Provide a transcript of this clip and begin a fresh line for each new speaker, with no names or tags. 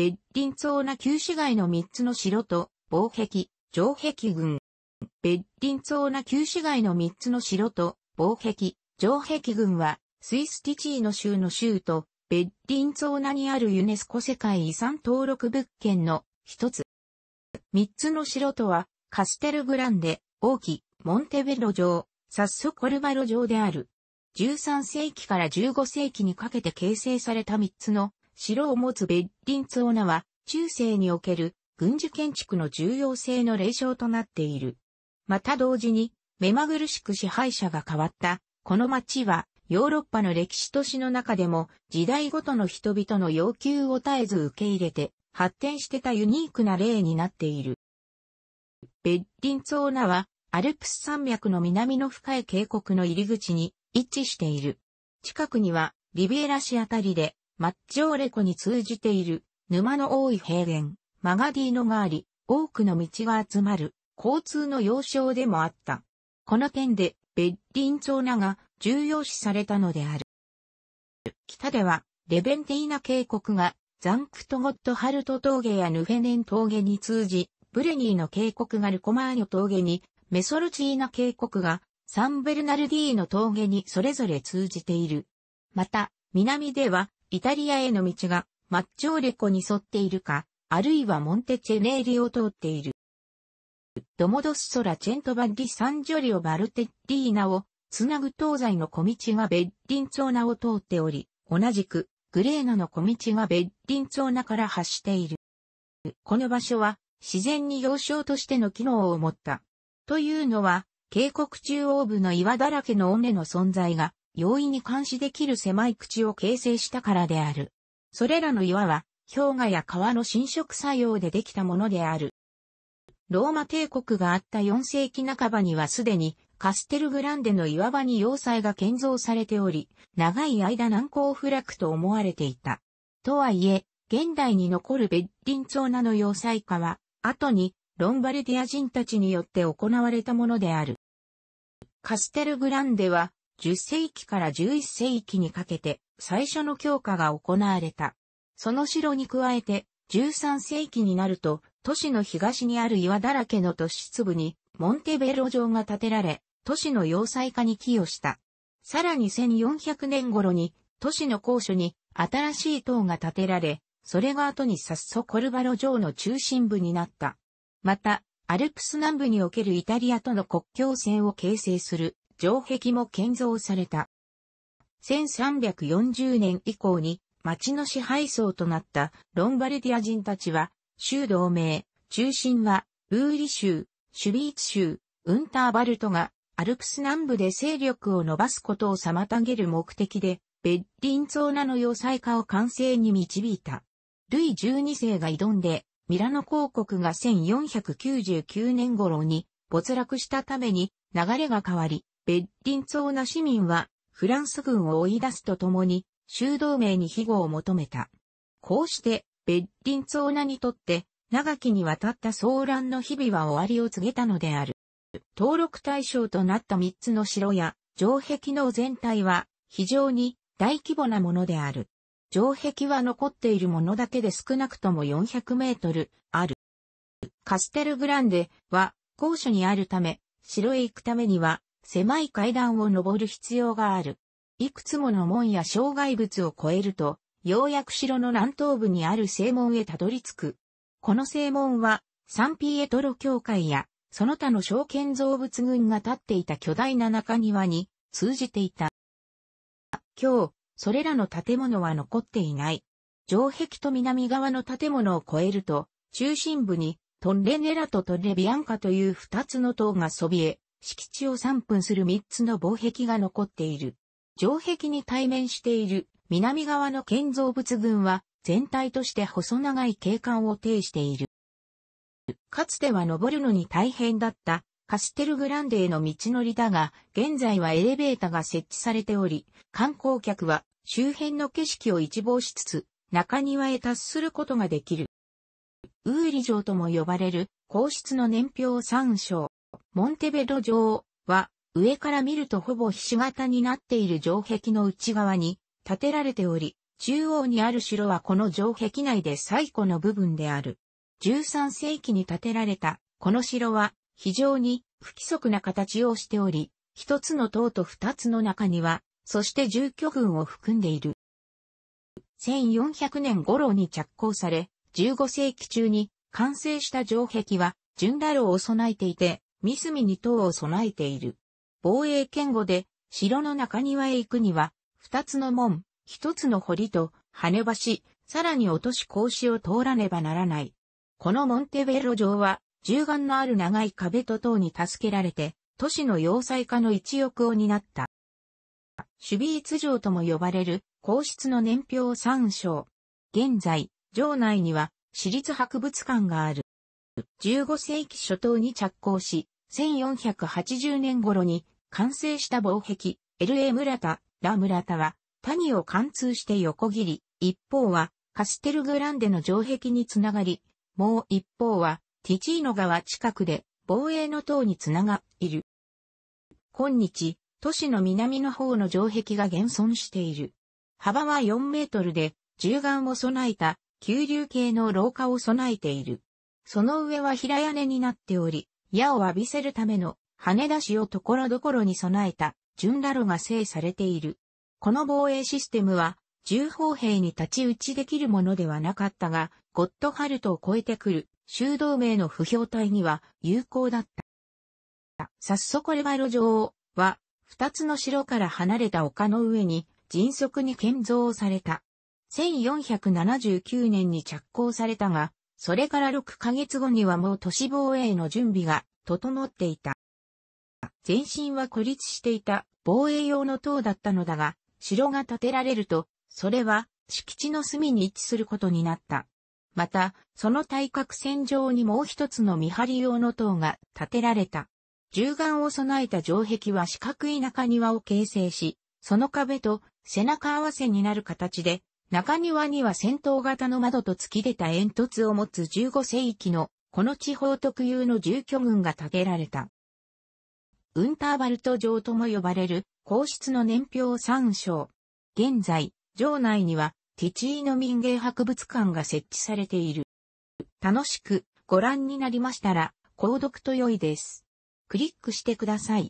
ツ林層な旧市街の3つの城と、防壁、城壁群。別林層な旧市街の3つの城と、防壁、城壁群は、スイスティチーノ州の州と、ベッィンツォーナにあるユネスコ世界遺産登録物件の一つ。三つの城とは、カステルグランデ、王毅、モンテベロ城、サッソコルバロ城である。13世紀から15世紀にかけて形成された三つの城を持つベッリンツオナは、中世における軍事建築の重要性の霊障となっている。また同時に、目まぐるしく支配者が変わった、この町は、ヨーロッパの歴史都市の中でも、時代ごとの人々の要求を絶えず受け入れて、発展してたユニークな例になっている。ベッリンツオーナは、アルプス山脈の南の深い渓谷の入り口に位置している。近くには、リビエラ市あたりでマッチョーレ湖に通じている、沼の多い平原、マガディーノがあり、多くの道が集まる、交通の要衝でもあった。この点で、ベッリンーナが重要視されたのである。北では、レベンティーナ渓谷が、ザンクトゴットハルト峠やヌフェネン峠に通じ、ブレニーの渓谷がルコマーニョ峠に、メソルチーナ渓谷が、サンベルナルディーの峠にそれぞれ通じている。また、南では、イタリアへの道がマッチョーレコに沿っているか、あるいはモンテチェネーリを通っている。ドモドスソラチェントバッィ・サンジョリオバルテッリーナをつなぐ東西の小道がベッリンツォーナを通っており、同じくグレーナの小道がベッリンツォーナから発している。この場所は自然に要衝としての機能を持った。というのは、渓谷中央部の岩だらけの尾根の存在が容易に監視できる狭い口を形成したからである。それらの岩は、氷河や川の侵食作用でできたものである。ローマ帝国があった4世紀半ばにはすでにカステルグランデの岩場に要塞が建造されており、長い間難攻不落と思われていた。とはいえ、現代に残るベッリンツォーナの要塞化は、後にロンバルディア人たちによって行われたものである。カステルグランデは10世紀から11世紀にかけて最初の強化が行われた。その城に加えて13世紀になると都市の東にある岩だらけの都市部にモンテベロ城が建てられ都市の要塞化に寄与した。さらに1400年頃に都市の高所に新しい塔が建てられ、それが後にサッソコルバロ城の中心部になった。また、アルプス南部におけるイタリアとの国境線を形成する城壁も建造された。1340年以降に町の支配層となったロンバルディア人たちは、州同盟、中心はウーリ州、シュビーツ州、ウンターバルトがアルプス南部で勢力を伸ばすことを妨げる目的で、ベッリンツォーナの要塞化を完成に導いた。ルイ12世が挑んで、ミラノ公国が1499年頃に没落したために流れが変わり、ベッリンツォーナ市民は、フランス軍を追い出すとともに、修道名に庇護を求めた。こうして、ベッリンツォーナにとって、長きにわたった騒乱の日々は終わりを告げたのである。登録対象となった三つの城や、城壁の全体は、非常に大規模なものである。城壁は残っているものだけで少なくとも400メートルある。カステルグランデは高所にあるため、城へ行くためには狭い階段を登る必要がある。いくつもの門や障害物を越えると、ようやく城の南東部にある正門へたどり着く。この正門は、サンピエトロ教会や、その他の小建造物群が建っていた巨大な中庭に通じていた。今日、それらの建物は残っていない。城壁と南側の建物を越えると、中心部にトンレネラとトレビアンカという二つの塔がそびえ、敷地を3分する3つの防壁が残っている。城壁に対面している南側の建造物群は全体として細長い景観を呈している。かつては登るのに大変だったカステルグランデへの道のりだが、現在はエレベータが設置されており、観光客は周辺の景色を一望しつつ、中庭へ達することができる。ウーリ城とも呼ばれる皇室の年表を参照。モンテベド城は、上から見るとほぼひし形になっている城壁の内側に建てられており、中央にある城はこの城壁内で最古の部分である。13世紀に建てられた、この城は非常に不規則な形をしており、一つの塔と二つの中には、そして住居群を含んでいる。1400年頃に着工され、15世紀中に完成した城壁は、純太郎を備えていて、三隅に塔を備えている。防衛堅固で、城の中庭へ行くには、二つの門、一つの堀と、跳ね橋、さらに落とし格子を通らねばならない。このモンテベロ城は、銃眼のある長い壁と塔に助けられて、都市の要塞化の一翼を担った。守備一城とも呼ばれる、皇室の年表を参照。現在、城内には、私立博物館がある。15世紀初頭に着工し、1480年頃に完成した防壁、LA 村田、ラ村田は、谷を貫通して横切り、一方はカステルグランデの城壁につながり、もう一方はティチーノ川近くで防衛の塔につながっている。今日、都市の南の方の城壁が現存している。幅は4メートルで、銃眼を備えた、急流系の廊下を備えている。その上は平屋根になっており、矢を浴びせるための羽出しをところどころに備えた純ラロが制されている。この防衛システムは、重砲兵に立ち打ちできるものではなかったが、ゴッドハルトを超えてくる修道名の不評体には有効だった。早速レバロ城は、二つの城から離れた丘の上に迅速に建造された。1479年に着工されたが、それから6ヶ月後にはもう都市防衛の準備が整っていた。前身は孤立していた防衛用の塔だったのだが、城が建てられると、それは敷地の隅に位置することになった。また、その対角線上にもう一つの見張り用の塔が建てられた。銃眼を備えた城壁は四角い中庭を形成し、その壁と背中合わせになる形で中庭には戦闘型の窓と突き出た煙突を持つ15世紀のこの地方特有の住居群が建てられた。ウンターバルト城とも呼ばれる皇室の年表参照。現在、城内にはティチーノ民芸博物館が設置されている。楽しくご覧になりましたら、購読と良いです。クリックしてください。